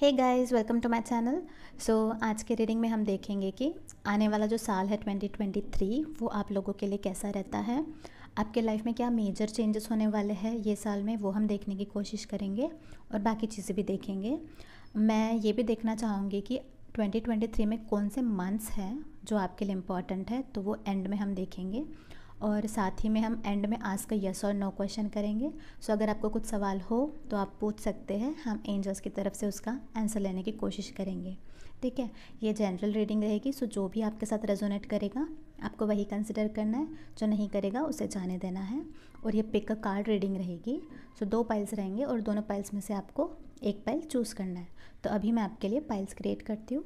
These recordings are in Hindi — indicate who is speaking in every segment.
Speaker 1: Hey guys welcome to my channel so आज के रीडिंग में हम देखेंगे कि आने वाला जो साल है 2023 वो आप लोगों के लिए कैसा रहता है आपके लाइफ में क्या मेजर चेंजेस होने वाले हैं ये साल में वो हम देखने की कोशिश करेंगे और बाकी चीज़ें भी देखेंगे मैं ये भी देखना चाहूँगी कि 2023 में कौन से मंथ्स हैं जो आपके लिए इम्पॉर्टेंट है तो वो एंड में हम देखेंगे और साथ ही में हम एंड में आज का यस और नो क्वेश्चन करेंगे सो अगर आपको कुछ सवाल हो तो आप पूछ सकते हैं हम एंजल्स की तरफ से उसका आंसर लेने की कोशिश करेंगे ठीक है ये जनरल रीडिंग रहेगी सो जो भी आपके साथ रेजोनेट करेगा आपको वही कंसिडर करना है जो नहीं करेगा उसे जाने देना है और ये पिक का कार्ड रीडिंग रहेगी सो दो पाइल्स रहेंगे और दोनों पाइल्स में से आपको एक पाइल चूज़ करना है तो अभी मैं आपके लिए पाइल्स क्रिएट करती हूँ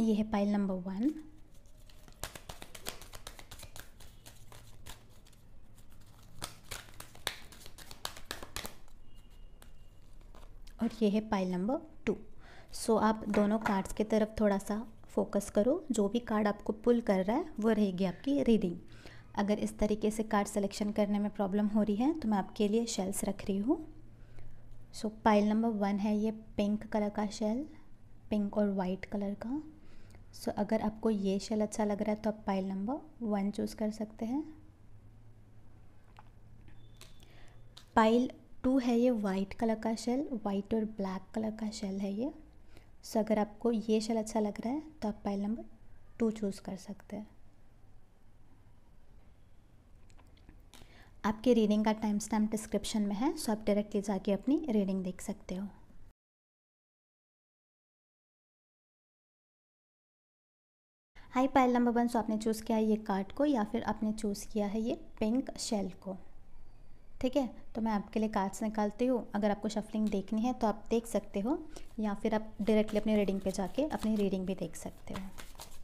Speaker 1: ये है पाइल नंबर वन और ये है पाइल नंबर टू सो आप दोनों कार्ड्स की तरफ थोड़ा सा फोकस करो जो भी कार्ड आपको पुल कर रहा है वो रहेगी आपकी रीडिंग अगर इस तरीके से कार्ड सिलेक्शन करने में प्रॉब्लम हो रही है तो मैं आपके लिए शेल्स रख रही हूँ सो पाइल नंबर वन है ये पिंक कलर का शेल पिंक और वाइट कलर का सो अगर आपको ये शेल अच्छा लग रहा है तो आप पाइल नंबर वन चूज़ कर सकते हैं पाइल टू है ये वाइट कलर का शेल वाइट और ब्लैक कलर का शेल है ये सो so, अगर आपको ये शेल अच्छा लग रहा है तो आप पाइल नंबर टू चूज़ कर सकते हैं आपके रीडिंग का टाइम स्टैम्प डिस्क्रिप्शन में है सो आप डायरेक्टली जाके अपनी रीडिंग देख सकते हो आई पायल नंबर वन सो आपने चूज़ किया है ये कार्ड को या फिर आपने चूज़ किया है ये पिंक शेल को ठीक है तो मैं आपके लिए कार्ड्स निकालती हूँ अगर आपको शफलिंग देखनी है तो आप देख सकते हो या फिर आप डायरेक्टली अपनी रीडिंग पे जाके अपनी रीडिंग भी देख सकते हो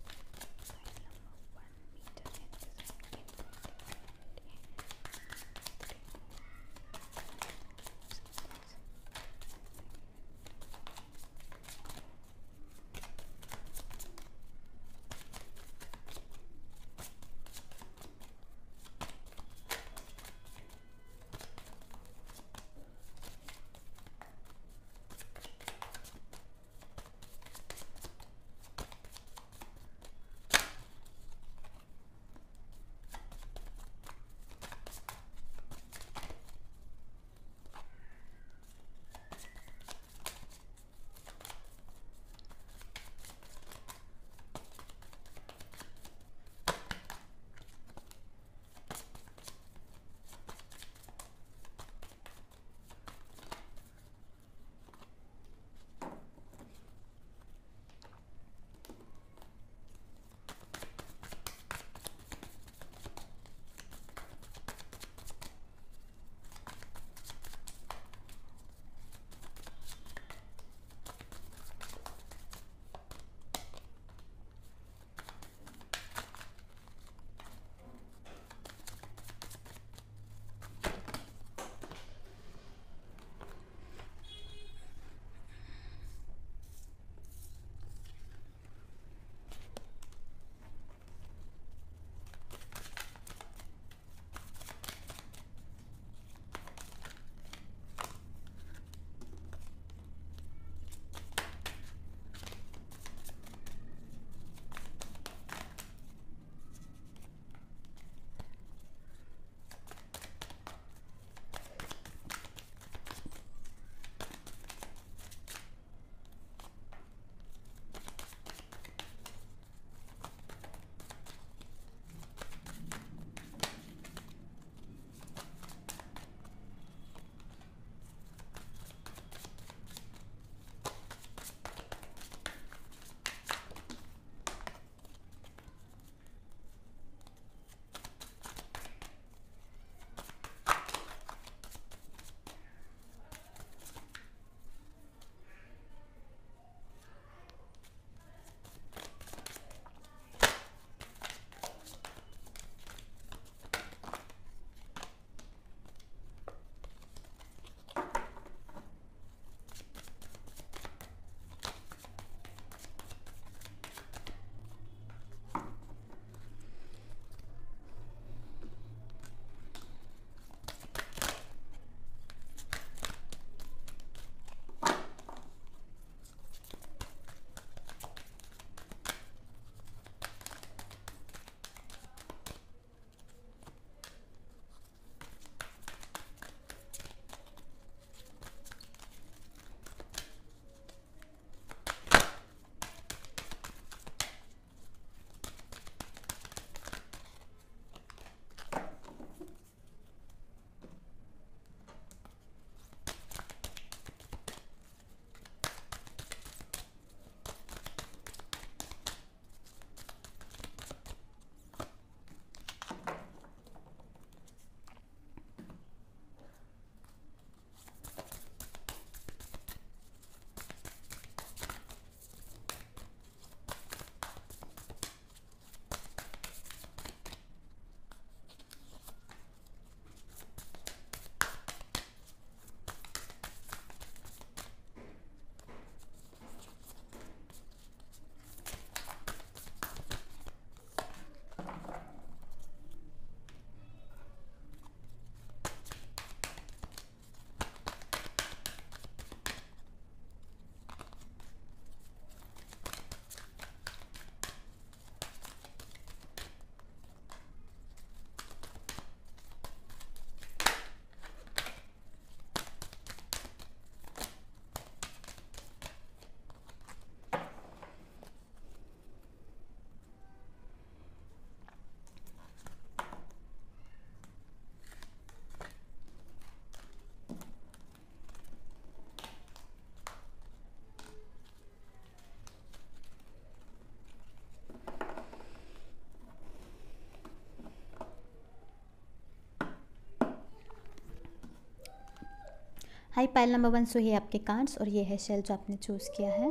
Speaker 1: high pile number one so ये आपके कार्ड्स और ये है शेल जो आपने चूज़ किया है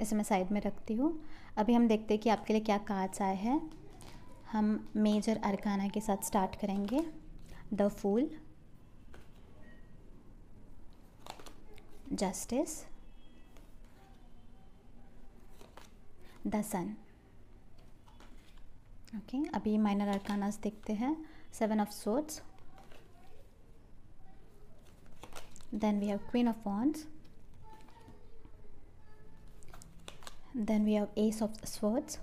Speaker 1: इसे मैं साइड में रखती हूँ अभी हम देखते हैं कि आपके लिए क्या कार्ड्स आए हैं हम मेजर अरकाना के साथ स्टार्ट करेंगे the fool justice the sun okay अभी माइनर अरकानाज देखते हैं seven of swords then we have queen of wands then we have ace of swords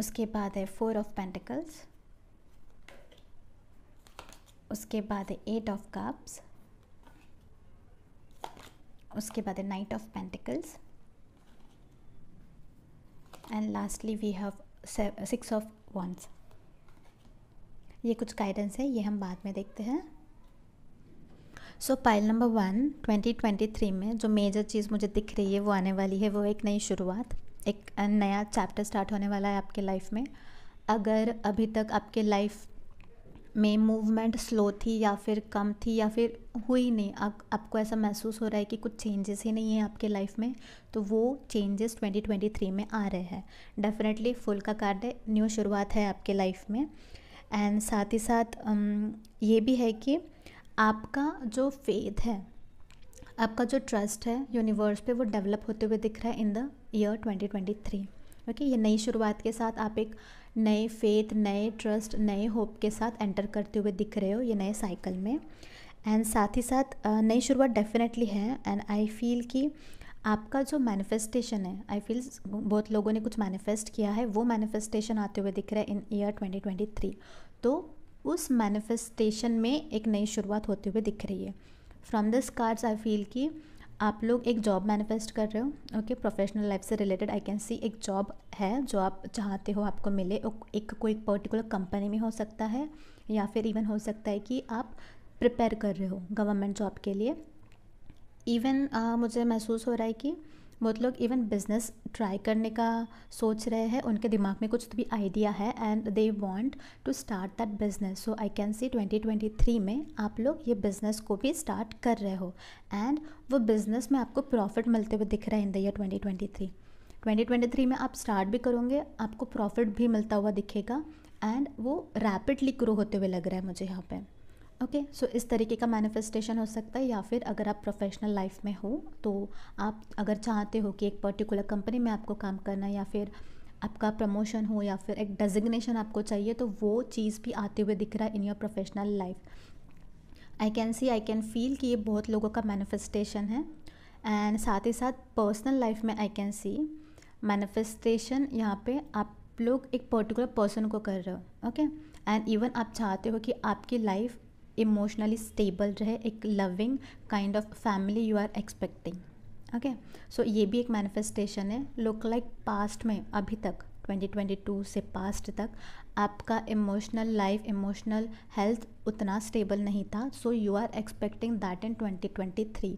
Speaker 1: uske baad hai four of pentacles uske baad hai eight of cups uske baad hai knight of pentacles and lastly we have six of wands ये कुछ गाइडेंस है ये हम बाद में देखते हैं सो पाइल नंबर वन 2023 में जो मेजर चीज़ मुझे दिख रही है वो आने वाली है वो एक नई शुरुआत एक नया चैप्टर स्टार्ट होने वाला है आपके लाइफ में अगर अभी तक आपके लाइफ में मूवमेंट स्लो थी या फिर कम थी या फिर हुई नहीं आप आपको ऐसा महसूस हो रहा है कि कुछ चेंजेस ही नहीं है आपके लाइफ में तो वो चेंजेस 2023 में आ रहे हैं डेफिनेटली फुल का कार्ड न्यू शुरुआत है आपके लाइफ में एंड साथ ही साथ um, ये भी है कि आपका जो फेथ है आपका जो ट्रस्ट है यूनिवर्स पे वो डेवलप होते हुए दिख रहा है इन द ईयर 2023 ओके ये नई शुरुआत के साथ आप एक नए फेथ नए ट्रस्ट नए होप के साथ एंटर करते हुए दिख रहे हो ये नए साइकिल में एंड साथ ही साथ uh, नई शुरुआत डेफिनेटली है एंड आई फील कि आपका जो मैनिफेस्टेशन है आई फील बहुत लोगों ने कुछ मैनिफेस्ट किया है वो मैनिफेस्टेशन आते हुए दिख रहा है इन ईयर 2023 तो उस मैनिफेस्टेशन में एक नई शुरुआत होते हुए दिख रही है from this cards I feel कि आप लोग एक जॉब मैनिफेस्ट कर रहे हो ओके प्रोफेशनल लाइफ से रिलेटेड आई कैन सी एक जॉब है जो आप चाहते हो आपको मिले एक कोई पर्टिकुलर कंपनी में हो सकता है या फिर इवन हो सकता है कि आप प्रिपेयर कर रहे हो गवर्नमेंट जॉब के लिए इवन uh, मुझे महसूस हो रहा है कि बहुत लोग इवन बिज़नेस ट्राई करने का सोच रहे हैं उनके दिमाग में कुछ तो भी आइडिया है and they want to start that business so I can see 2023 में आप लोग ये बिज़नेस को भी स्टार्ट कर रहे हो एंड वो बिज़नेस में आपको प्रॉफिट मिलते हुए दिख रहे हैं इन द ईयर 2023 2023 में आप स्टार्ट भी करोगे आपको प्रॉफिट भी मिलता हुआ दिखेगा एंड वो रैपिडली ग्रो होते हुए लग रहा है मुझे यहाँ पर ओके okay, सो so इस तरीके का मैनिफेस्टेशन हो सकता है या फिर अगर आप प्रोफेशनल लाइफ में हो तो आप अगर चाहते हो कि एक पर्टिकुलर कंपनी में आपको काम करना या फिर आपका प्रमोशन हो या फिर एक डेजिग्नेशन आपको चाहिए तो वो चीज़ भी आते हुए दिख रहा है in your professional life I can see I can feel कि ये बहुत लोगों का मैनिफेस्टेशन है एंड साथ ही साथ पर्सनल लाइफ में आई कैन सी मैनिफेस्टेशन यहाँ पे आप लोग एक पर्टिकुलर पर्सन को कर रहे हो ओके एंड इवन आप चाहते हो कि आपकी लाइफ इमोशनली स्टेबल रहे एक loving kind of family you are expecting okay so ये भी एक मैनिफेस्टेशन है लुक लाइक पास्ट में अभी तक 2022 से पास्ट तक आपका इमोशनल लाइफ इमोशनल हेल्थ उतना स्टेबल नहीं था so you are expecting that in 2023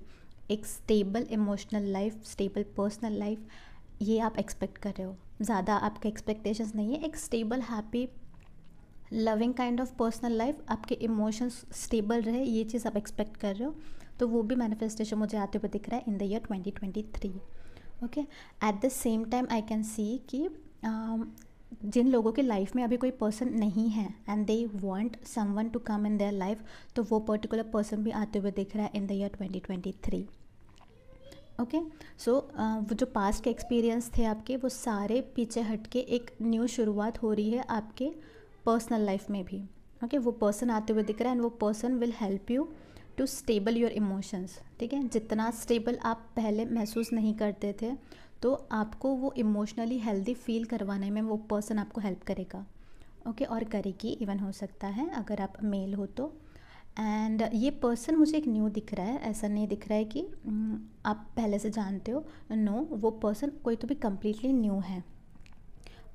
Speaker 1: एक stable emotional life stable personal life ये आप एक्सपेक्ट कर रहे हो ज़्यादा आपके एक्सपेक्टेशंस नहीं है एक stable happy loving kind of personal life आपके इमोशंस स्टेबल रहे ये चीज़ आप एक्सपेक्ट कर रहे हो तो वो भी मैनिफेस्टेशन मुझे आते हुए दिख रहा है in the year 2023 okay at the same time I can see कि um, जिन लोगों के लाइफ में अभी कोई पर्सन नहीं है and they want someone to come in their life तो वो पर्टिकुलर पर्सन भी आते हुए दिख रहा है in the year 2023 okay so वो जो पास्ट के एक्सपीरियंस थे आपके वो सारे पीछे हट के एक न्यू शुरुआत हो रही है आपके पर्सनल लाइफ में भी ओके okay? वो पर्सन आते हुए दिख रहा है एंड वो person will help you to stable your emotions ठीक है जितना स्टेबल आप पहले महसूस नहीं करते थे तो आपको वो इमोशनली हेल्दी फील करवाने में वो पर्सन आपको हेल्प करेगा ओके okay? और करेगी इवन हो सकता है अगर आप मेल हो तो एंड ये पर्सन मुझे एक न्यू दिख रहा है ऐसा नहीं दिख रहा है कि mm, आप पहले से जानते हो नो no, वो पर्सन कोई तो भी कम्प्लीटली न्यू है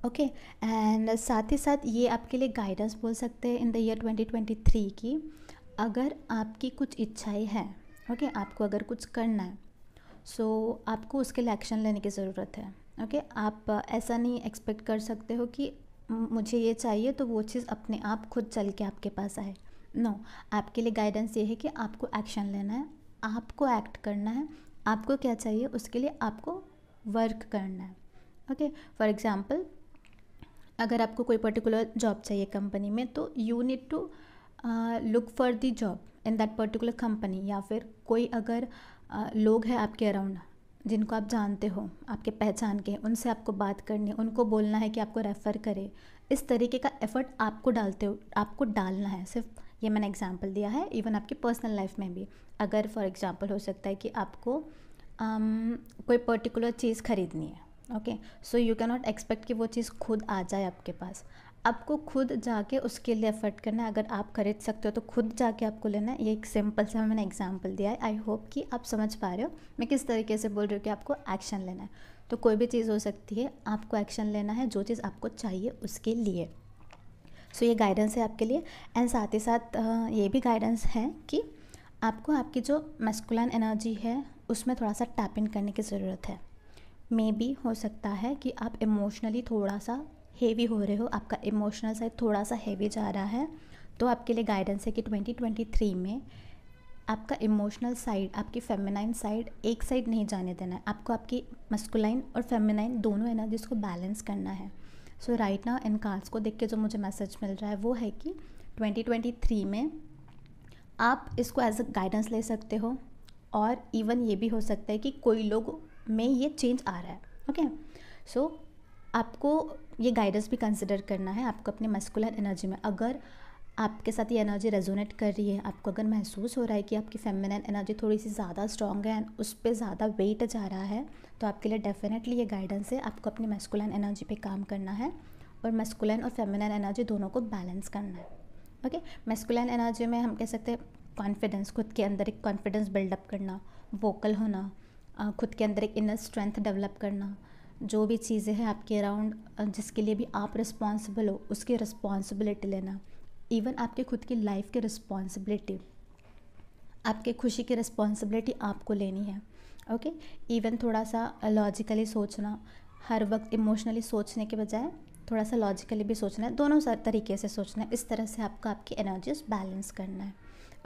Speaker 1: ओके एंड साथ ही साथ ये आपके लिए गाइडेंस बोल सकते हैं इन द ईयर 2023 की अगर आपकी कुछ इच्छाएं हैं ओके okay? आपको अगर कुछ करना है सो so, आपको उसके लिए एक्शन लेने की ज़रूरत है ओके okay? आप ऐसा नहीं एक्सपेक्ट कर सकते हो कि मुझे ये चाहिए तो वो चीज़ अपने आप खुद चल के आपके पास आए नो no, आपके लिए गाइडेंस ये है कि आपको एक्शन लेना है आपको एक्ट करना है आपको क्या चाहिए उसके लिए आपको वर्क करना है ओके फॉर एग्ज़ाम्पल अगर आपको कोई पर्टिकुलर जॉब चाहिए कंपनी में तो you need to look for the job in that particular company या फिर कोई अगर uh, लोग हैं आपके अराउंड जिनको आप जानते हो आपके पहचान के उनसे आपको बात करनी है उनको बोलना है कि आपको रेफ़र करे इस तरीके का एफर्ट आपको डालते हो आपको डालना है सिर्फ ये मैंने एग्जांपल दिया है इवन आपकी पर्सनल लाइफ में भी अगर फॉर एग्जांपल हो सकता है कि आपको um, कोई पर्टिकुलर चीज़ ख़रीदनी है okay so you can not expect कि वो चीज़ खुद आ जाए आपके पास आपको खुद जाके उसके लिए एफर्ट करना है अगर आप खरीद सकते हो तो खुद जाके आपको लेना है ये एक सिंपल सा मैंने एग्जांपल दिया है आई होप कि आप समझ पा रहे हो मैं किस तरीके से बोल रही हूँ कि आपको एक्शन लेना है तो कोई भी चीज़ हो सकती है आपको एक्शन लेना है जो चीज़ आपको चाहिए उसके लिए सो so, ये गाइडेंस है आपके लिए एंड साथ ही साथ ये भी गाइडेंस है कि आपको आपकी जो मेस्कुलन एनर्जी है उसमें थोड़ा सा टैप इन करने की ज़रूरत है मे बी हो सकता है कि आप इमोशनली थोड़ा सा हेवी हो रहे हो आपका इमोशनल साइड थोड़ा सा हेवी जा रहा है तो आपके लिए गाइडेंस है कि 2023 में आपका इमोशनल साइड आपकी फेमिनाइन साइड एक साइड नहीं जाने देना है आपको आपकी मस्कुलाइन और फेमिनाइन दोनों एनर्जीज को बैलेंस करना है सो राइट ना इन कार्ड्स को देख के जो मुझे मैसेज मिल रहा है वो है कि 2023 में आप इसको एज अ गाइडेंस ले सकते हो और इवन ये भी हो सकता है कि कोई लोग में ये चेंज आ रहा है ओके okay? सो so, आपको ये गाइडेंस भी कंसिडर करना है आपको अपने मस्कुलर एनर्जी में अगर आपके साथ ये एनर्जी रेजोनेट कर रही है आपको अगर महसूस हो रहा है कि आपकी फेमिनन एनर्जी थोड़ी सी ज़्यादा स्ट्रॉन्ग है एंड उस पर ज़्यादा वेट जा रहा है तो आपके लिए डेफिनेटली ये गाइडेंस है आपको अपनी मेस्कुलन एनर्जी पे काम करना है और मेस्कुलन और फेमिनन एनर्जी दोनों को बैलेंस करना है ओके मेस्कुलन एनर्जी में हम कह सकते हैं कॉन्फिडेंस खुद के अंदर एक कॉन्फिडेंस बिल्डअप करना वोकल होना खुद के अंदर एक इनर स्ट्रेंथ डेवलप करना जो भी चीज़ें हैं आपके अराउंड जिसके लिए भी आप रिस्पॉन्सिबल हो उसकी रिस्पॉन्सिबिलिटी लेना इवन आपके खुद की लाइफ की रिस्पॉन्सिबिलिटी आपके खुशी की रिस्पॉन्सिबिलिटी आपको लेनी है ओके इवन थोड़ा सा लॉजिकली सोचना हर वक्त इमोशनली सोचने के बजाय थोड़ा सा लॉजिकली भी सोचना है दोनों तरीके से सोचना है इस तरह से आपको आपकी एनर्जीज बैलेंस करना है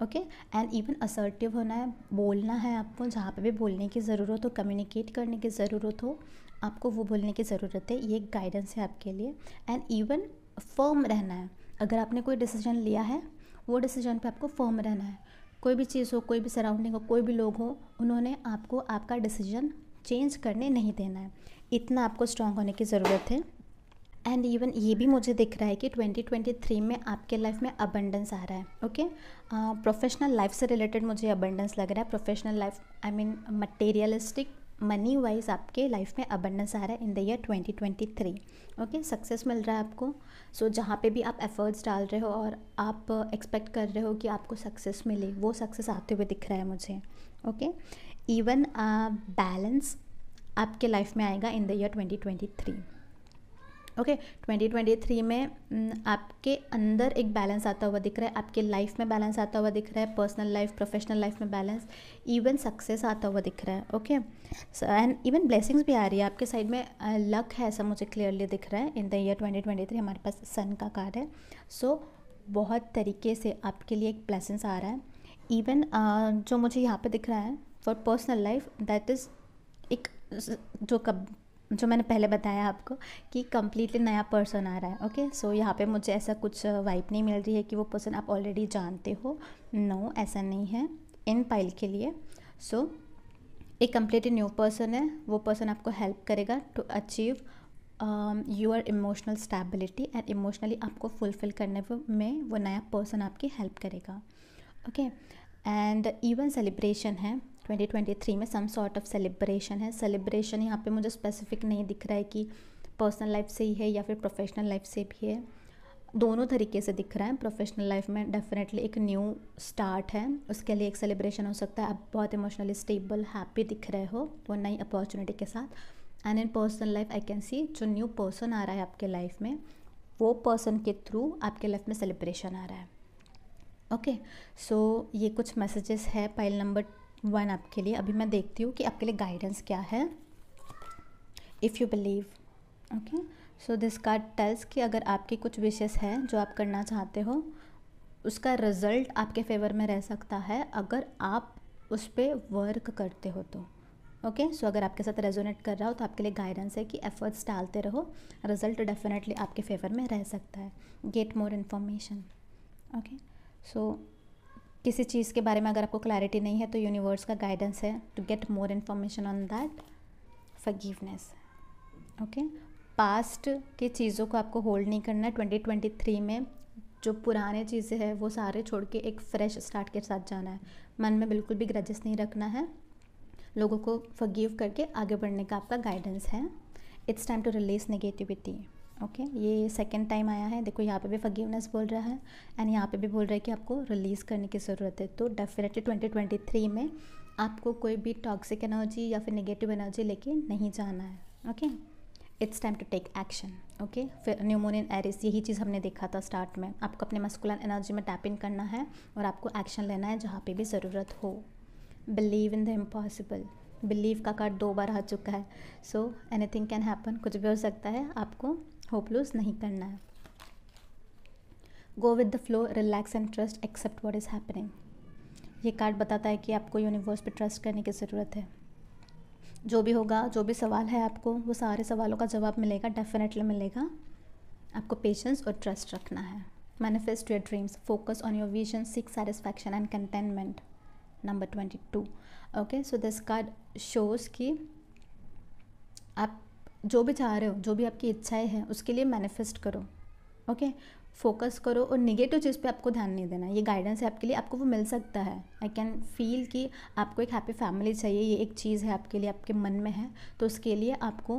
Speaker 1: ओके एंड इवन असर्टिव होना है बोलना है आपको जहाँ पे भी बोलने की ज़रूरत हो कम्युनिकेट करने की ज़रूरत हो आपको वो बोलने की ज़रूरत है ये एक गाइडेंस है आपके लिए एंड इवन फर्म रहना है अगर आपने कोई डिसीजन लिया है वो डिसीजन पे आपको फर्म रहना है कोई भी चीज़ हो कोई भी सराउंडिंग हो कोई भी लोग हो उन्होंने आपको आपका डिसीजन चेंज करने नहीं देना है इतना आपको स्ट्रांग होने की ज़रूरत है एंड इवन ये भी मुझे दिख रहा है कि 2023 में आपके लाइफ में अबंडेंस आ रहा है ओके प्रोफेशनल लाइफ से रिलेटेड मुझे अबंडेंस लग रहा है professional life I mean materialistic money wise आपके लाइफ में अबंडेंस आ रहा है in the year 2023 okay success मिल रहा है आपको सो so, जहाँ पे भी आप एफर्ट्स डाल रहे हो और आप एक्सपेक्ट कर रहे हो कि आपको सक्सेस मिले वो सक्सेस आते हुए दिख रहा है मुझे ओके इवन बैलेंस आपके लाइफ में आएगा in the year 2023 okay okay, 2023 में mm, आपके अंदर एक बैलेंस आता हुआ दिख रहा है आपके लाइफ में बैलेंस आता हुआ दिख रहा है पर्सनल लाइफ प्रोफेशनल लाइफ में बैलेंस इवन सक्सेस आता हुआ दिख रहा है ओके एंड इवन ब्लेसिंग्स भी आ रही है आपके साइड में लक है ऐसा मुझे क्लियरली दिख रहा है इन द ईयर ट्वेंटी हमारे पास सन का कार्ड है सो so, बहुत तरीके से आपके लिए एक ब्लेसिंग्स आ रहा है इवन uh, जो मुझे यहाँ पर दिख रहा है for personal life that is एक जो कब जो मैंने पहले बताया आपको कि कम्प्लीटली नया पर्सन आ रहा है ओके सो so, यहाँ पे मुझे ऐसा कुछ वाइब नहीं मिल रही है कि वो पर्सन आप ऑलरेडी जानते हो नो no, ऐसा नहीं है इन पाइल के लिए सो so, एक कम्प्लीटली न्यू पर्सन है वो पर्सन आपको हेल्प करेगा to achieve your emotional stability and emotionally आपको फुलफिल करने में वो नया पर्सन आपकी हेल्प करेगा ओके एंड इवन सेलिब्रेशन है 2023 में सम सॉर्ट ऑफ सेलिब्रेशन है सेलिब्रेशन यहाँ पे मुझे स्पेसिफिक नहीं दिख रहा है कि पर्सनल लाइफ से ही है या फिर प्रोफेशनल लाइफ से भी है दोनों तरीके से दिख रहा है प्रोफेशनल लाइफ में डेफिनेटली एक न्यू स्टार्ट है उसके लिए एक सेलिब्रेशन हो सकता है आप बहुत इमोशनली स्टेबल हैप्पी दिख रहे हो वो नई अपॉर्चुनिटी के साथ and in personal life I can see जो न्यू पर्सन आ रहा है आपके लाइफ में वो पर्सन के थ्रू आपके लाइफ में सेलिब्रेशन आ रहा है ओके okay, सो so, ये कुछ मैसेजेस है पाइल नंबर वन आपके लिए अभी मैं देखती हूँ कि आपके लिए गाइडेंस क्या है if you believe okay so this card tells कि अगर आपकी कुछ विशेष हैं जो आप करना चाहते हो उसका रिज़ल्ट आपके फेवर में रह सकता है अगर आप उस पर वर्क करते हो तो ओके okay? सो so, अगर आपके साथ रेजोनेट कर रहा हो तो आपके लिए गाइडेंस है कि एफर्ट्स डालते रहो रिजल्ट डेफिनेटली आपके फेवर में रह सकता है get more information okay so किसी चीज़ के बारे में अगर आपको क्लैरिटी नहीं है तो यूनिवर्स का गाइडेंस है to get more information on that forgiveness okay past की चीज़ों को आपको होल्ड नहीं करना है ट्वेंटी ट्वेंटी थ्री में जो पुराने चीज़ें हैं वो सारे छोड़ के एक फ्रेश स्टार्ट के साथ जाना है मन में बिल्कुल भी ग्रजेस नहीं रखना है लोगों को फगीव करके आगे बढ़ने का आपका गाइडेंस है it's time to release negativity okay ये सेकेंड टाइम आया है देखो यहाँ पे भी फगीवनेस बोल रहा है एंड यहाँ पे भी बोल रहा है कि आपको रिलीज़ करने की ज़रूरत है तो डेफिनेटली 2023 में आपको कोई भी टॉक्सिक एनर्जी या फिर नेगेटिव एनर्जी लेके नहीं जाना है okay it's time to take action okay फिर न्यूमोनियन एरिस यही चीज़ हमने देखा था स्टार्ट में आपको अपने मस्कुलर एनर्जी में टैप इन करना है और आपको एक्शन लेना है जहाँ पर भी ज़रूरत हो believe in the impossible believe का कार्ड दो बार आ चुका है सो एनीथिंग कैन हैपन कुछ भी हो सकता है आपको होप लूज़ नहीं करना है go with the flow relax and trust accept what is happening ये कार्ड बताता है कि आपको यूनिवर्स पे ट्रस्ट करने की ज़रूरत है जो भी होगा जो भी सवाल है आपको वो सारे सवालों का जवाब मिलेगा डेफिनेटली मिलेगा आपको पेशेंस और ट्रस्ट रखना है manifest your dreams focus on your vision seek satisfaction and contentment number twenty two okay so this card shows कि आप जो भी चाह रहे हो जो भी आपकी इच्छाएं हैं उसके लिए मैनिफेस्ट करो ओके फोकस करो और निगेटिव चीज़ पे आपको ध्यान नहीं देना ये गाइडेंस है आपके लिए आपको वो मिल सकता है आई कैन फील कि आपको एक हैप्पी फैमिली चाहिए ये एक चीज़ है आपके लिए आपके मन में है तो उसके लिए आपको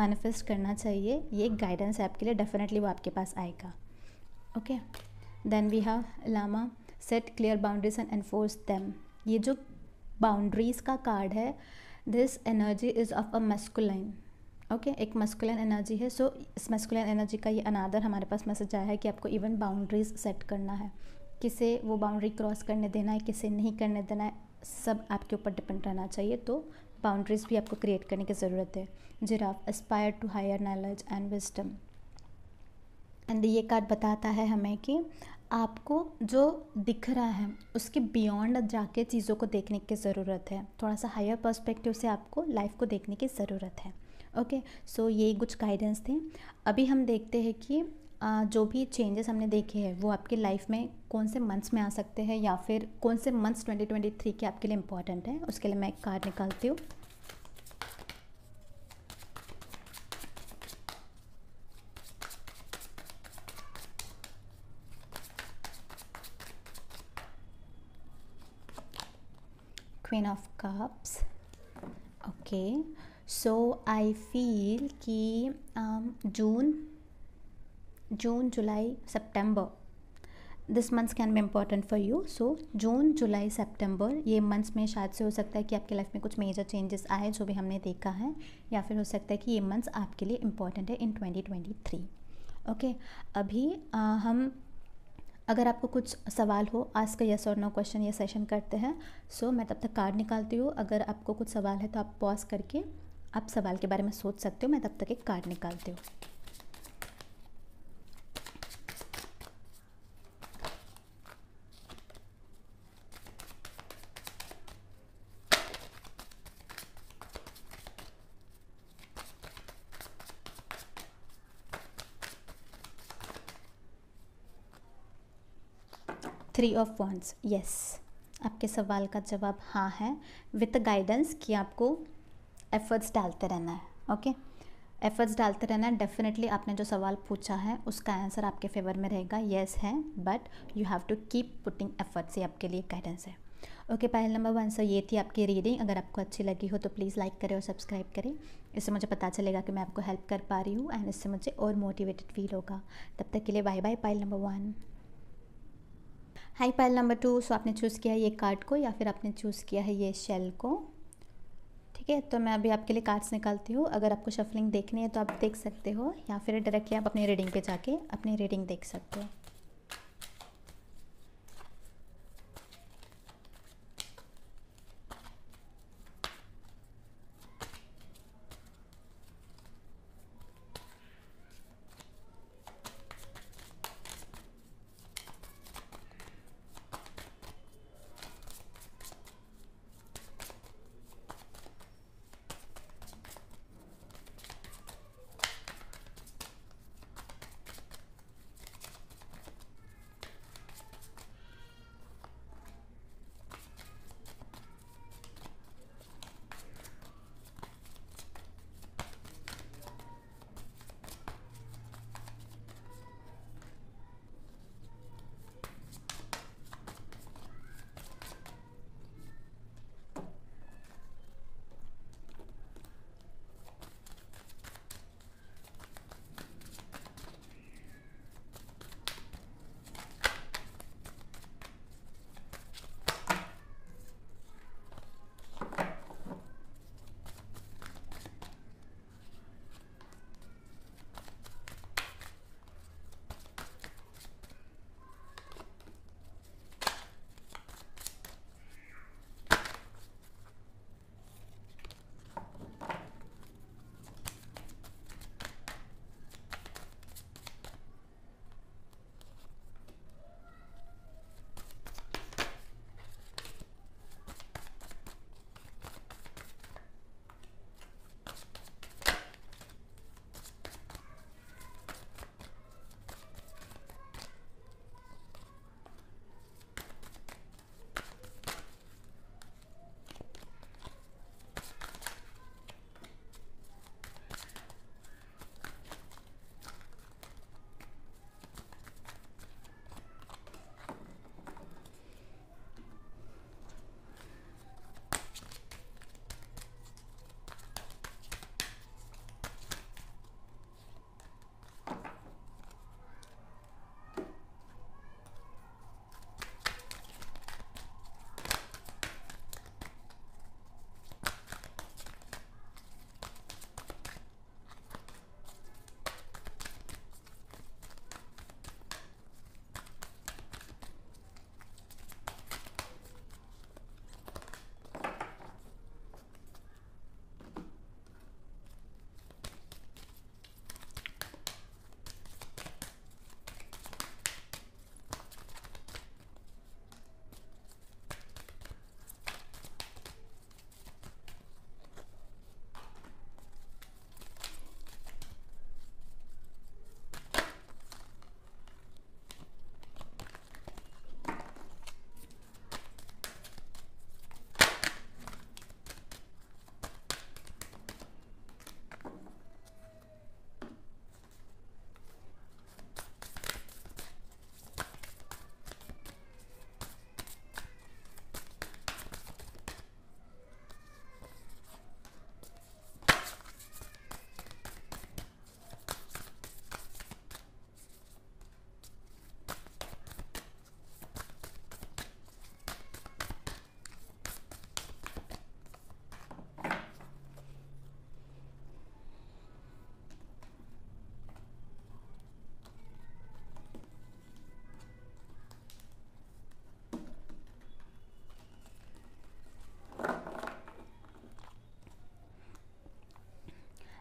Speaker 1: मैनिफेस्ट करना चाहिए ये एक गाइडेंस है आपके लिए डेफिनेटली वो आपके पास आएगा ओके देन वी हैव लामा set clear boundaries and enforce them ये जो बाउंड्रीज़ का कार्ड है this energy is of a masculine okay okay, एक मस्कुलन एनर्जी है सो so, इस मस्कुलन एनर्जी का ये अनादर हमारे पास मैसेज आया है कि आपको इवन बाउंड्रीज सेट करना है किसे वो बाउंड्री क्रॉस करने देना है किसे नहीं करने देना है सब आपके ऊपर डिपेंड रहना चाहिए तो बाउंड्रीज भी आपको क्रिएट करने की ज़रूरत है giraffe aspire to higher knowledge and wisdom and ये कार्ड बताता है हमें कि आपको जो दिख रहा है उसके बियॉन्ड जाके चीज़ों को देखने की ज़रूरत है थोड़ा सा हायर पर्सपेक्टिव से आपको लाइफ को देखने की ज़रूरत है ओके सो ये कुछ गाइडेंस थे अभी हम देखते हैं कि जो भी चेंजेस हमने देखे हैं वो आपके लाइफ में कौन से मंथ्स में आ सकते हैं या फिर कौन से मंथ्स 2023 के आपके लिए इंपॉर्टेंट हैं उसके लिए मैं एक कार्ड निकालती हूँ queen of cups okay so I feel कि June June July September this months can be important for you so June July September ये मंथ्स में शायद से हो सकता है कि आपके लाइफ में कुछ मेजर चेंजेस आए जो भी हमने देखा है या फिर हो सकता है कि ये मंथ्स आपके लिए इम्पॉर्टेंट है इन 2023 ओके okay, अभी आ, हम अगर आपको कुछ सवाल हो आज का यस और नो क्वेश्चन ये सेशन करते हैं सो so, मैं तब तक कार्ड निकालती हूँ अगर आपको कुछ सवाल है तो आप पॉज करके आप सवाल के बारे में सोच सकते हो मैं तब तक एक कार्ड निकालती हूँ थ्री ऑफ वॉन्ट्स यस आपके सवाल का जवाब हाँ है विथ गाइडेंस कि आपको एफ़र्ट्स डालते रहना है ओके एफ़र्ट्स डालते रहना है डेफिनेटली आपने जो सवाल पूछा है उसका आंसर आपके फेवर में रहेगा येस है but you have to keep putting efforts ये आपके लिए गाइडेंस है okay okay, number one sir ये थी आपकी रीडिंग अगर आपको अच्छी लगी हो तो प्लीज़ लाइक करें और सब्सक्राइब करें इससे मुझे पता चलेगा कि मैं आपको हेल्प कर पा रही हूँ एंड इससे मुझे और मोटिवेटेड फील होगा तब तक के लिए bye bye pile number one hi pile number two so आपने चूज़ किया है ये कार्ड को या फिर आपने चूज़ किया है ये शेल को ठीक है तो मैं अभी आपके लिए कार्ड्स निकालती हूँ अगर आपको शफलिंग देखनी है तो आप देख सकते हो या फिर डायरेक्टली आप अपनी रीडिंग पे जाके अपनी रीडिंग देख सकते हो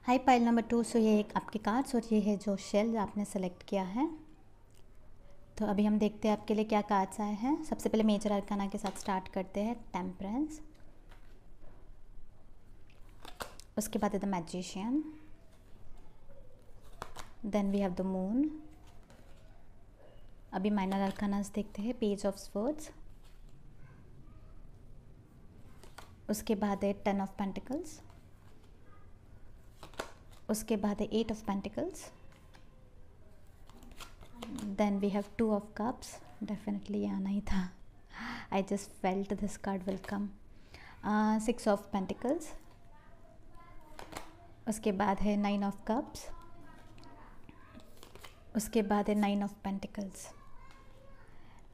Speaker 1: hi pile number two so ये एक आपके कार्ड्स और ये है जो शेल आपने सेलेक्ट किया है तो अभी हम देखते हैं आपके लिए क्या कार्ड्स आए हैं सबसे पहले मेजर अर्काना के साथ स्टार्ट करते हैं टेम्परेंस उसके बाद है the magician then we have the moon अभी माइनर अरकानास देखते हैं पेज ऑफ स्वर्ड्स उसके बाद है टेन ऑफ पेंटिकल्स उसके बाद है eight of pentacles then we have two of cups definitely आना ही था I just felt this card welcome six of pentacles उसके बाद है नाइन ऑफ कप्स उसके बाद है नाइन ऑफ पेंटिकल्स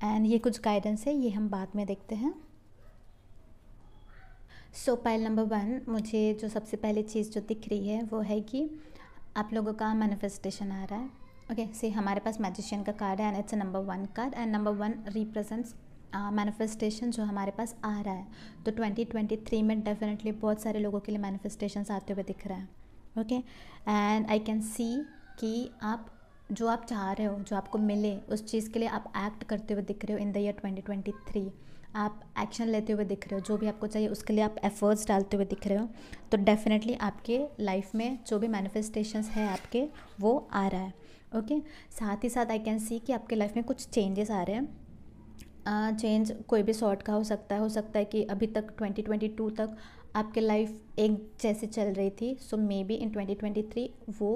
Speaker 1: एंड ये कुछ गाइडेंस है ये हम बाद में देखते हैं सो पाइल नंबर वन मुझे जो सबसे पहली चीज़ जो दिख रही है वो है कि आप लोगों का मैनिफेस्टेशन आ रहा है ओके okay, से हमारे पास मैजिशियन का कार्ड है and it's number one card and number one represents manifestation जो हमारे पास आ रहा है तो 2023 में डेफिनेटली बहुत सारे लोगों के लिए मैनिफेस्टेशन आते हुए दिख रहा है okay and I can see कि आप जो आप चाह रहे हो जो आपको मिले उस चीज़ के लिए आप एक्ट करते हुए दिख रहे हो इन द ईयर 2023 आप एक्शन लेते हुए दिख रहे हो जो भी आपको चाहिए उसके लिए आप एफर्ट्स डालते हुए दिख रहे हो तो डेफिनेटली आपके लाइफ में जो भी मैनिफेस्टेशंस है आपके वो आ रहा है ओके साथ ही साथ आई कैन सी कि आपके लाइफ में कुछ चेंजेस आ रहे हैं चेंज uh, कोई भी सॉर्ट का हो सकता है हो सकता है कि अभी तक 2022 तक आपके लाइफ एक जैसे चल रही थी सो मे बी इन 2023 वो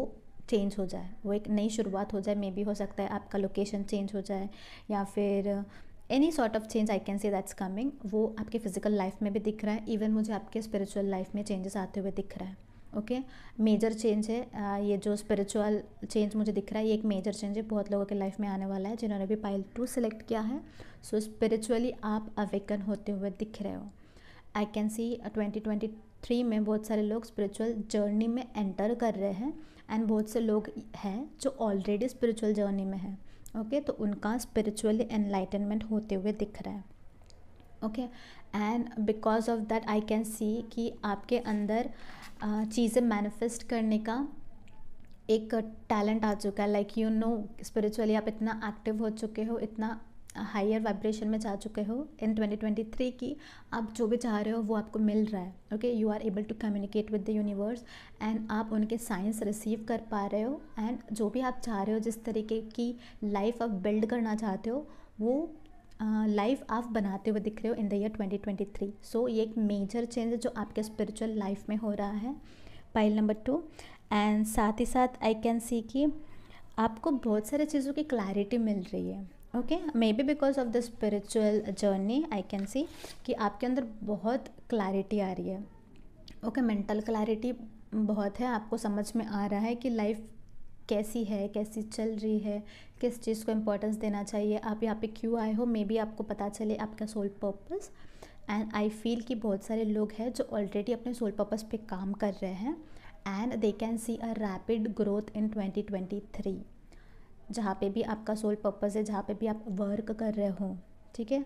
Speaker 1: चेंज हो जाए वो एक नई शुरुआत हो जाए मे बी हो सकता है आपका लोकेशन चेंज हो जाए या फिर any sort of change I can see that's coming वो आपके फिजिकल लाइफ में भी दिख रहा है इवन मुझे आपके स्पिरिचुअल लाइफ में चेंजेस आते हुए दिख रहा है ओके मेजर चेंज है ये जो स्पिरिचुअल चेंज मुझे दिख रहा है ये एक मेजर चेंज है बहुत लोगों के लाइफ में आने वाला है जिन्होंने भी पाइल टू सेलेक्ट किया है सो so, स्पिरिचुअली आप अवेकन होते हुए दिख रहे हो I can see twenty twenty three में बहुत सारे लोग स्पिरिचुअल जर्नी में एंटर कर रहे हैं एंड बहुत से लोग हैं जो ऑलरेडी स्पिरिचुअल जर्नी में हैं ओके तो उनका स्पिरिचुअली एनलाइटनमेंट होते हुए दिख रहा है okay and because of that I can see कि आपके अंदर चीज़ें मैनिफेस्ट करने का एक टैलेंट आ चुका है लाइक यू नो स्पिरिचुअली आप इतना एक्टिव हो चुके हो इतना हायर वाइब्रेशन में जा चुके हो इन 2023 की आप जो भी चाह रहे हो वो आपको मिल रहा है okay you are able to communicate with the universe and आप उनके साइंस रिसीव कर पा रहे हो एंड जो भी आप चाह रहे हो जिस तरीके की लाइफ आप बिल्ड करना चाहते हो वो लाइफ uh, आप बनाते हुए दिख रहे हो in the year 2023 so so, ये एक मेजर चेंज है जो आपके स्पिरिचुअल लाइफ में हो रहा है पाइल नंबर टू एंड साथ ही साथ आई कैन सी कि आपको बहुत सारी चीज़ों की क्लैरिटी मिल रही है okay maybe because of the spiritual journey I can see कि आपके अंदर बहुत क्लैरिटी आ रही है ओके मेंटल क्लैरिटी बहुत है आपको समझ में आ रहा है कि लाइफ कैसी है कैसी चल रही है किस चीज़ को इम्पोर्टेंस देना चाहिए आप यहाँ पे क्यों आए हो मे बी आपको पता चले आपका soul purpose and I feel कि बहुत सारे लोग हैं जो ऑलरेडी अपने सोल पर्पस पे काम कर रहे हैं and they can see a rapid growth in 2023 जहाँ पे भी आपका सोल पर्पज़ है जहाँ पे भी आप वर्क कर रहे हो ठीक है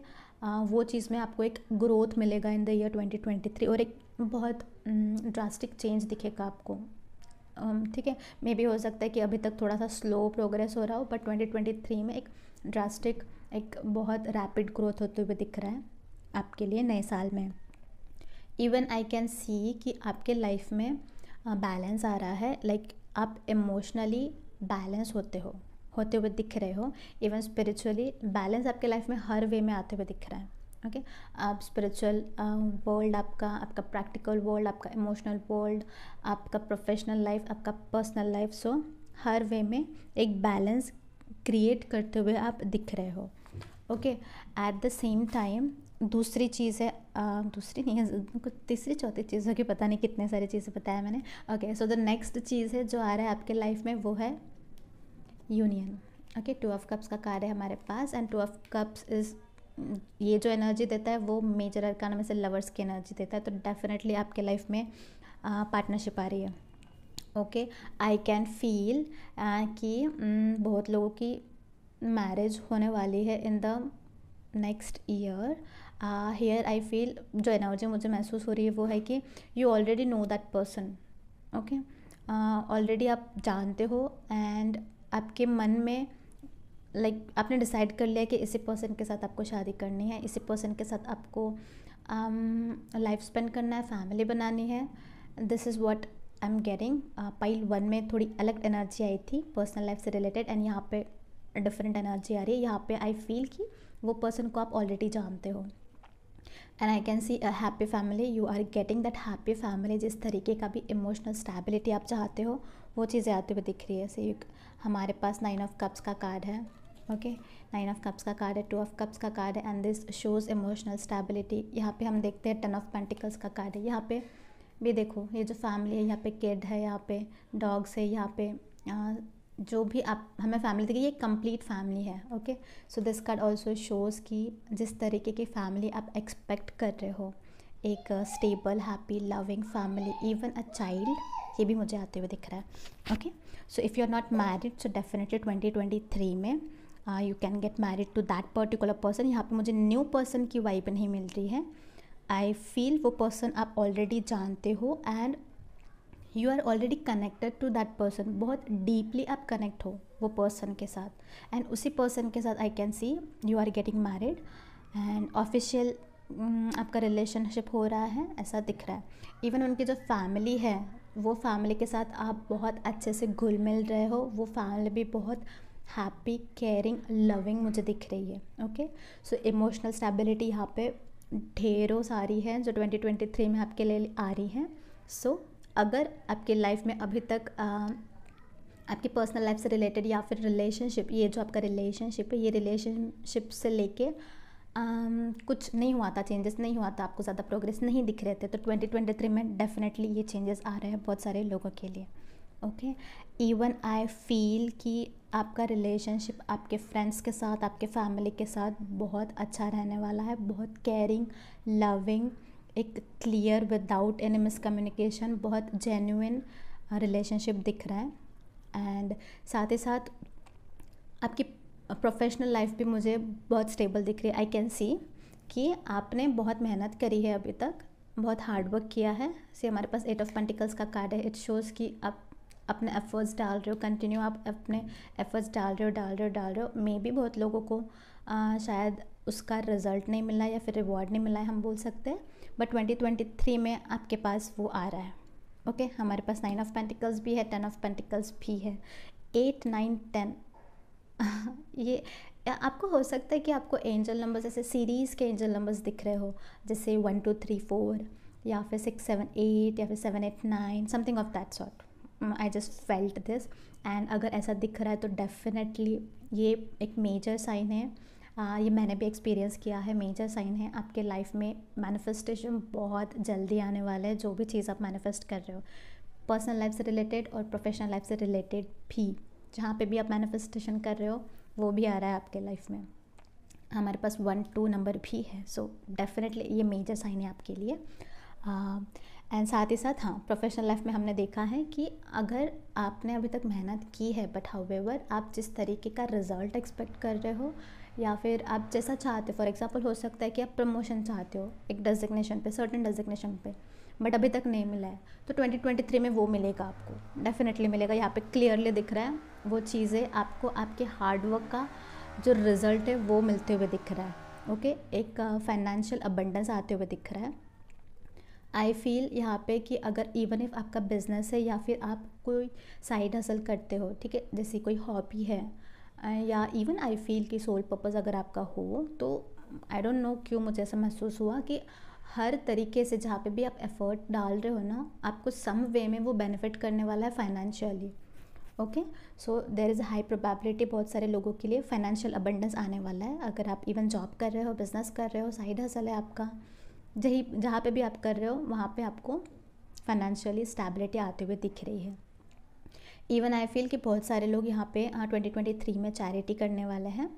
Speaker 1: वो चीज़ में आपको एक ग्रोथ मिलेगा इन द ईयर 2023 और एक बहुत ड्रास्टिक mm, चेंज दिखेगा आपको ठीक है मे भी हो सकता है कि अभी तक थोड़ा सा स्लो प्रोग्रेस हो रहा हो बट 2023 में एक ड्रास्टिक एक बहुत रैपिड ग्रोथ होते हुए दिख रहा है आपके लिए नए साल में इवन आई कैन सी कि आपके लाइफ में बैलेंस आ रहा है लाइक like, आप इमोशनली बैलेंस होते हो होते हुए दिख रहे हो इवन स्पिरिचुअली बैलेंस आपके लाइफ में हर वे में आते हुए दिख रहा है ओके okay? आप स्पिरिचुअल वर्ल्ड uh, आपका आपका प्रैक्टिकल वर्ल्ड आपका इमोशनल वर्ल्ड आपका प्रोफेशनल लाइफ आपका पर्सनल लाइफ सो हर वे में एक बैलेंस क्रिएट करते हुए आप दिख रहे हो okay at the same time दूसरी चीज़ है आ, uh, दूसरी नहीं है कुछ तीसरी चौथी चीज़ों की पता नहीं कितने सारी चीज़ें बताया मैंने ओके सो द नेक्स्ट चीज़ है जो आ रहा है आपके लाइफ में वो है union okay two of cups का कार्य है हमारे पास and two of cups is ये जो एनर्जी देता है वो मेजर अरकान में से लवर्स की एनर्जी देता है तो डेफिनेटली आपके लाइफ में पार्टनरशिप आ रही है ओके आई कैन फील कि mm, बहुत लोगों की मैरिज होने वाली है in the next year here I feel जो एनर्जी मुझे महसूस हो रही है वो है कि you already know that person okay already आप जानते हो एंड आपके मन में लाइक like, आपने डिसाइड कर लिया कि इसी पर्सन के साथ आपको शादी करनी है इसी पर्सन के साथ आपको लाइफ um, स्पेंड करना है फैमिली बनानी है this is what I am getting pile one में थोड़ी अलग एनर्जी आई थी पर्सनल लाइफ से रिलेटेड एंड यहाँ पे डिफरेंट एनर्जी आ रही है यहाँ पे आई फील कि वो पर्सन को आप ऑलरेडी जानते हो and I can see a happy family you are getting that happy family जिस तरीके का भी इमोशनल स्टेबिलिटी आप चाहते हो वो चीज़ें आते हुए दिख रही है सी हमारे पास नाइन ऑफ कप्स का कार्ड है ओके नाइन ऑफ कप्स का कार्ड है टू ऑफ कप्स का कार्ड है and this shows emotional stability यहाँ पे हम देखते हैं टन ऑफ पेंटिकल्स का कार्ड है यहाँ पे भी देखो ये जो फैमिली है यहाँ पे किड है यहाँ पे डॉग्स है यहाँ पे जो भी आप हमें फैमिली देखिए ये कंप्लीट फैमिली है okay so this card also shows कि जिस तरीके की फैमिली आप एक्सपेक्ट कर रहे हो एक stable happy loving family even a child ये भी मुझे आते हुए दिख रहा है okay so if you are not married so definitely twenty twenty three में you can get married to that particular person यहाँ पे मुझे न्यू पर्सन की वाइब नहीं मिल रही है आई फील वो पर्सन आप ऑलरेडी जानते हो and you are already connected to that person बहुत डीपली आप कनेक्ट हो वो पर्सन के साथ एंड उसी पर्सन के साथ I can see you are getting married and official आपका रिलेशनशिप हो रहा है ऐसा दिख रहा है इवन उनकी जो फैमिली है वो फैमिली के साथ आप बहुत अच्छे से घुल मिल रहे हो वो फैमिली भी बहुत हैप्पी केयरिंग लविंग मुझे दिख रही है ओके सो इमोशनल स्टेबिलिटी यहाँ पे ढेरों सारी है जो 2023 में आपके लिए आ रही है सो so, अगर आपके लाइफ में अभी तक आ, आपकी पर्सनल लाइफ से रिलेटेड या फिर रिलेशनशिप ये जो आपका रिलेशनशिप है ये रिलेशनशिप से लेके कुछ नहीं हुआ था चेंजेस नहीं हुआ था आपको ज़्यादा प्रोग्रेस नहीं दिख रहे थे तो 2023 में डेफिनेटली ये चेंजेस आ रहे हैं बहुत सारे लोगों के लिए ओके इवन आई फील कि आपका रिलेशनशिप आपके फ्रेंड्स के साथ आपके फैमिली के साथ बहुत अच्छा रहने वाला है बहुत केयरिंग लविंग एक क्लियर विदाउट एनी मिसकम्युनिकेशन बहुत जेन्यून रिलेशनशिप uh, दिख रहा है एंड साथ ही साथ आपकी प्रोफेशनल uh, लाइफ भी मुझे बहुत स्टेबल दिख रही है आई कैन सी कि आपने बहुत मेहनत करी है अभी तक बहुत हार्डवर्क किया है से हमारे पास एट ऑफ पेंटिकल्स का कार्ड है इट शोज़ कि आप अपने एफर्ट्स डाल रहे हो कंटिन्यू आप अपने एफर्ट्स डाल रहे हो डाल रहे हो डाल रहे हो मे भी बहुत लोगों को आ, uh, शायद उसका रिज़ल्ट नहीं मिला या फिर रिवॉर्ड नहीं मिला है हम बोल सकते हैं बट 2023 में आपके पास वो आ रहा है ओके okay? हमारे पास नाइन ऑफ पेंटिकल्स भी है टेन ऑफ पेंटिकल्स भी है एट नाइन टेन ये आपको हो सकता है कि आपको एंजल नंबर्स ऐसे सीरीज़ के एंजल नंबर्स दिख रहे हो जैसे वन टू थ्री फोर या फिर सिक्स सेवन एट या फिर seven eight nine something of that sort I just felt this and अगर ऐसा दिख रहा है तो डेफिनेटली ये एक मेजर साइन है आ, ये मैंने भी एक्सपीरियंस किया है मेजर साइन है आपके लाइफ में मैनिफेस्टेशन बहुत जल्दी आने वाला है जो भी चीज़ आप मैनिफेस्ट कर रहे हो पर्सनल लाइफ से रिलेटेड और प्रोफेशनल लाइफ से रिलेटेड भी जहाँ पे भी आप मैनिफेस्टेशन कर रहे हो वो भी आ रहा है आपके लाइफ में हमारे पास वन टू नंबर भी है सो so, डेफिनेटली ये मेजर साइन है आपके लिए एंड साथ ही साथ हाँ प्रोफेशनल लाइफ में हमने देखा है कि अगर आपने अभी तक मेहनत की है बट हाउ आप जिस तरीके का रिज़ल्ट एक्सपेक्ट कर रहे हो या फिर आप जैसा चाहते हो फॉर एग्ज़ाम्पल हो सकता है कि आप प्रमोशन चाहते हो एक डेजिग्नेशन पे सर्टन डेजिग्नेशन पे बट अभी तक नहीं मिला है तो 2023 में वो मिलेगा आपको डेफिनेटली मिलेगा यहाँ पे क्लियरली दिख रहा है वो चीज़ें आपको आपके हार्डवर्क का जो रिज़ल्ट है वो मिलते हुए दिख रहा है ओके एक फाइनेंशियल अबंडेंस आते हुए दिख रहा है आई फील यहाँ पे कि अगर इवन इफ आपका बिजनेस है या फिर आप कोई साइड हासिल करते हो ठीक है जैसे कोई हॉबी है Uh, या इवन आई फील कि सोल पर्पज़ अगर आपका हो तो आई डोंट नो क्यों मुझे ऐसा महसूस हुआ कि हर तरीके से जहाँ पे भी आप एफर्ट डाल रहे हो ना आपको सम वे में वो बेनिफिट करने वाला है financially okay so there is high probability बहुत सारे लोगों के लिए फाइनेंशियल अबंडेंस आने वाला है अगर आप इवन जॉब कर रहे हो बिजनेस कर रहे हो साइड हसल है आपका जही जहाँ पे भी आप कर रहे हो वहाँ पे आपको फाइनेंशियली स्टेबिलिटी आते हुए दिख रही है इवन आई फील कि बहुत सारे लोग यहाँ पे ट्वेंटी ट्वेंटी थ्री में चैरिटी करने वाले हैं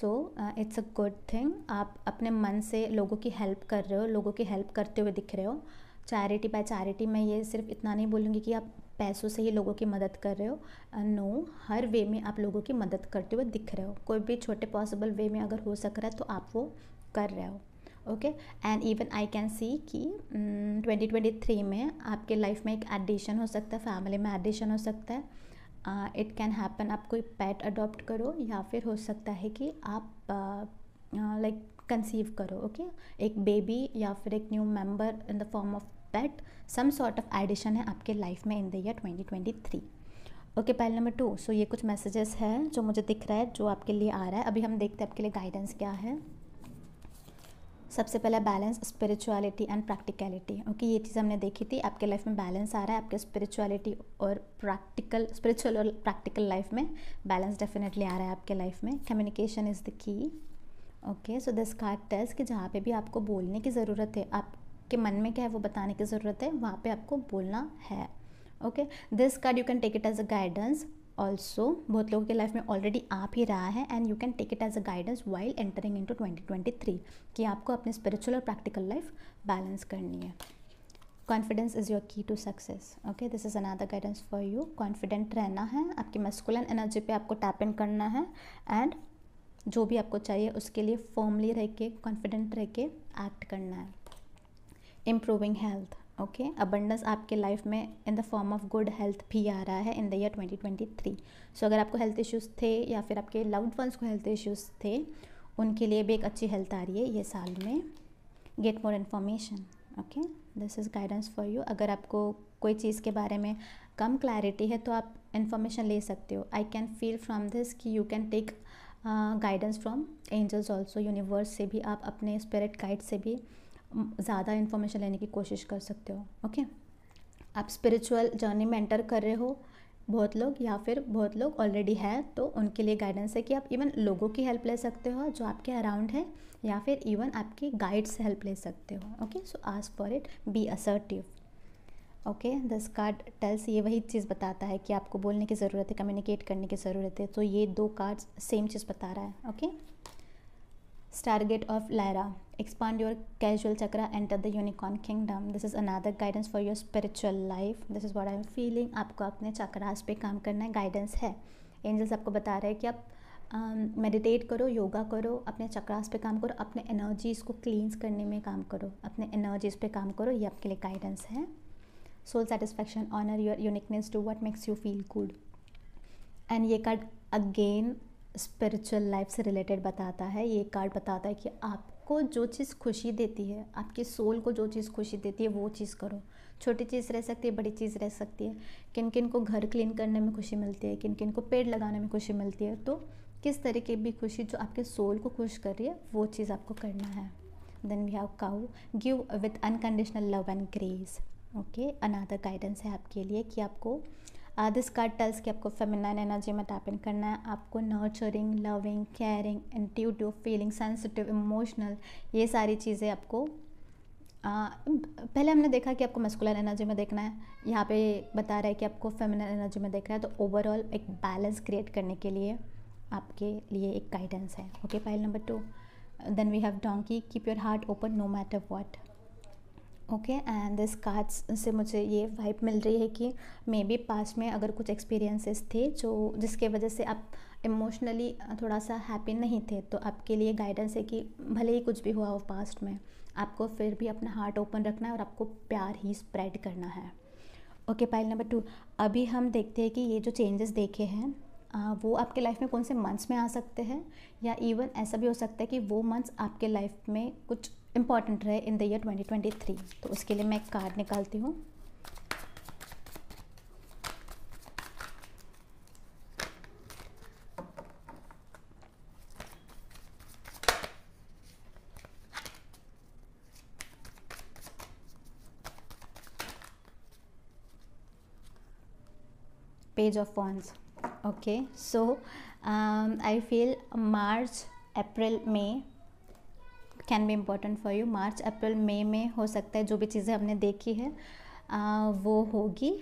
Speaker 1: so it's a good thing आप अपने मन से लोगों की हेल्प कर रहे हो लोगों की हेल्प करते हुए दिख रहे हो चैरिटी बाय चैरिटी मैं ये सिर्फ इतना नहीं बोलूँगी कि आप पैसों से ही लोगों की मदद कर रहे हो नो uh, no, हर वे में आप लोगों की मदद करते हुए दिख रहे हो कोई भी छोटे पॉसिबल वे में अगर हो सक रहा है तो आप वो कर रहे हो okay and even I can see कि 2023 mm, में आपके लाइफ में एक एडिशन हो सकता है फैमिली में एडिशन हो सकता है इट कैन हैपन आप कोई पैट अडॉप्ट करो या फिर हो सकता है कि आप like uh, conceive uh, like, करो ओके okay? एक बेबी या फिर एक new member in the form of pet some sort of addition है आपके लाइफ में इन द ईयर 2023 ओके पहले नंबर टू सो ये कुछ मैसेजेस हैं जो मुझे दिख रहा है जो आपके लिए आ रहा है अभी हम देखते हैं आपके लिए गाइडेंस क्या है सबसे पहला balance spirituality and practicality okay ये चीज़ हमने देखी थी आपके लाइफ में बैलेंस आ रहा है आपके स्पिरिचुअलिटी और प्रैक्टिकल स्पिरिचुअल और प्रैक्टिकल लाइफ में बैलेंस डेफिनेटली आ रहा है आपके लाइफ में communication is the key okay so this card टेस्ट कि जहाँ पे भी आपको बोलने की ज़रूरत है आपके मन में क्या है वो बताने की ज़रूरत है वहाँ पे आपको बोलना है okay this card you can take it as a guidance also बहुत लोगों के लाइफ में ऑलरेडी आप ही रहा है and you can take it as a guidance while entering into 2023 कि आपको अपने स्पिरिचुअल और प्रैक्टिकल लाइफ बैलेंस करनी है confidence is your key to success okay this is another guidance for you confident रहना है आपकी मस्कुलन एनर्जी पे आपको टैप इन करना है एंड जो भी आपको चाहिए उसके लिए फॉर्मली रह के कॉन्फिडेंट रह के एक्ट करना है improving health okay okay? Abundance आपके लाइफ में in the form of good health भी आ रहा है इन द ईयर 2023 सो अगर आपको हेल्थ इश्यूज़ थे या फिर आपके लव्ड वंस को हेल्थ इश्यूज़ थे उनके लिए भी एक अच्छी हेल्थ आ रही है ये साल में get more information okay this is guidance for you अगर आपको कोई चीज़ के बारे में कम क्लैरिटी है तो आप इन्फॉर्मेशन ले सकते हो I can feel from this कि you can take guidance from angels also universe से भी आप अपने स्पिरिट गाइड से भी ज़्यादा इन्फॉर्मेशन लेने की कोशिश कर सकते हो ओके आप स्पिरिचुअल जर्नी में एंटर कर रहे हो बहुत लोग या फिर बहुत लोग ऑलरेडी हैं तो उनके लिए गाइडेंस है कि आप इवन लोगों की हेल्प ले सकते हो जो आपके अराउंड है या फिर इवन आपके गाइड से हेल्प ले सकते हो okay so ask for it be assertive okay this card tells ये वही चीज़ बताता है कि आपको बोलने की ज़रूरत है कम्युनिकेट करने की ज़रूरत है तो ये दो कार्ड्स सेम चीज़ बता रहा है okay okay? Stargate of Lyra. Expand your casual chakra, enter the unicorn kingdom. This is another guidance for your spiritual life. This is what I am feeling. आपको अपने चक्रास पे काम करना है गाइडेंस है एंजल्स आपको बता रहे हैं कि आप मेडिटेट um, करो योगा करो अपने चक्रास पे काम करो अपने एनर्जीज़ को क्लींस करने में काम करो अपने एनर्जीज़ पे काम करो ये आपके लिए गाइडेंस है soul satisfaction honour your uniqueness do what makes you feel good and ये कार्ड अगेन स्पिरिचुअल लाइफ से रिलेटेड बताता है ये कार्ड बताता है कि आपको जो चीज़ खुशी देती है आपके सोल को जो चीज़ खुशी देती है वो चीज़ करो छोटी चीज़ रह सकती है बड़ी चीज़ रह सकती है किन किन को घर क्लीन करने में खुशी मिलती है किन किन को पेड़ लगाने में खुशी मिलती है तो किस तरह की भी खुशी जो आपके सोल को खुश कर रही है वो चीज़ आपको करना है then we have cow give with unconditional love and grace okay another guidance है आपके लिए कि आपको दिस कार्ड टेल्स कि आपको फेमिनाइन एनर्जी में टैप इन करना है आपको nurturing loving caring intuitive feeling sensitive emotional ये सारी चीज़ें आपको आ, uh, पहले हमने देखा कि आपको मस्कुलर एनर्जी में देखना है यहाँ पे बता रहा है कि आपको फेमिनल एनर्जी में देखना है तो ओवरऑल एक बैलेंस क्रिएट करने के लिए आपके लिए एक गाइडेंस है okay pile number two then we have donkey keep your heart open no matter what okay and this card से मुझे ये वाइब मिल रही है कि मे बी पास्ट में अगर कुछ एक्सपीरियंसेस थे जो जिसके वजह से आप इमोशनली थोड़ा सा हैप्पी नहीं थे तो आपके लिए गाइडेंस है कि भले ही कुछ भी हुआ हो पास्ट में आपको फिर भी अपना हार्ट ओपन रखना है और आपको प्यार ही स्प्रेड करना है ओके पाइल नंबर टू अभी हम देखते हैं कि ये जो चेंजेस देखे हैं वो आपके लाइफ में कौन से मंथ्स में आ सकते हैं या इवन ऐसा भी हो सकता है कि वो मंथ्स आपके लाइफ में कुछ इम्पॉर्टेंट रहे इन द ईयर 2023 तो उसके लिए मैं एक कार्ड निकालती हूँ पेज ऑफ फॉन्स okay so I feel March April May can be important for you मार्च अप्रैल मई में हो सकता है जो भी चीज़ें हमने देखी है आ, वो होगी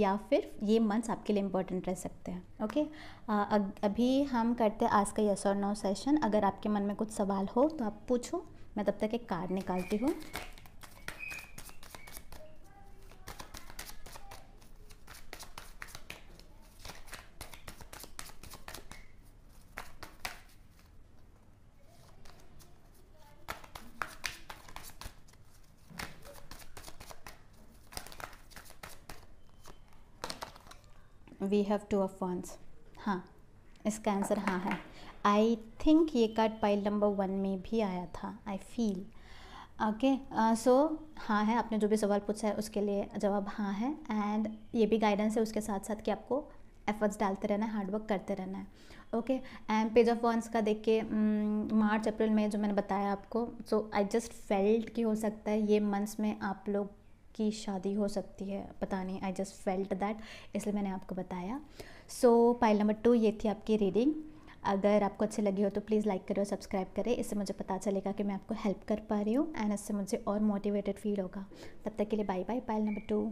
Speaker 1: या फिर ये मंथ्स आपके लिए इम्पोर्टेंट रह सकते हैं ओके आ, अभी हम करते हैं आज का यस और नो सेशन अगर आपके मन में कुछ सवाल हो तो आप पूछो मैं तब तक एक कार्ड निकालती हूँ we have two of wands हाँ इसका आंसर हाँ है आई थिंक ये कार्ड पाइल नंबर वन में भी आया था आई फील ओके सो हाँ है आपने जो भी सवाल पूछा है उसके लिए जवाब हाँ है एंड ये भी गाइडेंस है उसके साथ साथ कि आपको एफर्ट्स डालते रहना है हार्डवर्क करते रहना है okay and page of wands का देख के मार्च अप्रैल में जो मैंने बताया आपको सो आई जस्ट फेल्ट कि हो सकता है ये मंथ्स में आप लोग की शादी हो सकती है पता नहीं आई जस्ट फेल्ट दैट इसलिए मैंने आपको बताया सो पाइल नंबर टू ये थी आपकी रीडिंग अगर आपको अच्छी लगी हो तो प्लीज़ लाइक करें और सब्सक्राइब करें इससे मुझे पता चलेगा कि मैं आपको हेल्प कर पा रही हूँ एंड इससे मुझे और मोटिवेटेड फील होगा तब तक के लिए bye bye pile number to